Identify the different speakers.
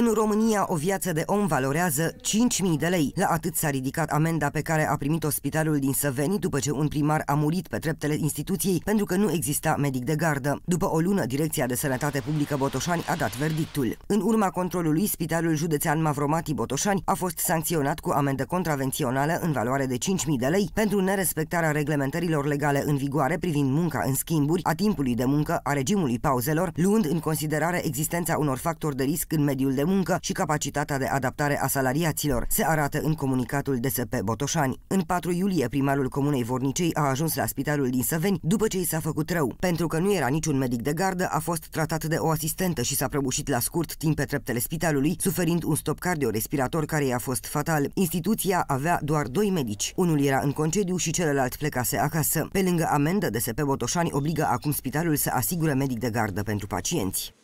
Speaker 1: În România, o viață de om valorează 5.000 de lei. La atât s-a ridicat amenda pe care a primit-o spitalul din Săveni după ce un primar a murit pe treptele instituției pentru că nu exista medic de gardă. După o lună, Direcția de Sănătate Publică Botoșani a dat verdictul. În urma controlului, spitalul județean Mavromati Botoșani a fost sancționat cu amendă contravențională în valoare de 5.000 de lei pentru nerespectarea reglementărilor legale în vigoare privind munca în schimburi, a timpului de muncă, a regimului pauzelor, luând în considerare existența unor factori de risc în mediul de muncă și capacitatea de adaptare a salariaților, se arată în comunicatul DSP Botoșani. În 4 iulie, primarul comunei Vornicei a ajuns la spitalul din Săveni după ce i s-a făcut rău. Pentru că nu era niciun medic de gardă, a fost tratat de o asistentă și s-a prăbușit la scurt timp pe treptele spitalului, suferind un stop cardiorespirator care i-a fost fatal. Instituția avea doar doi medici. Unul era în concediu și celălalt plecase acasă. Pe lângă amendă, DSP Botoșani obligă acum spitalul să asigure medic de gardă pentru pacienți.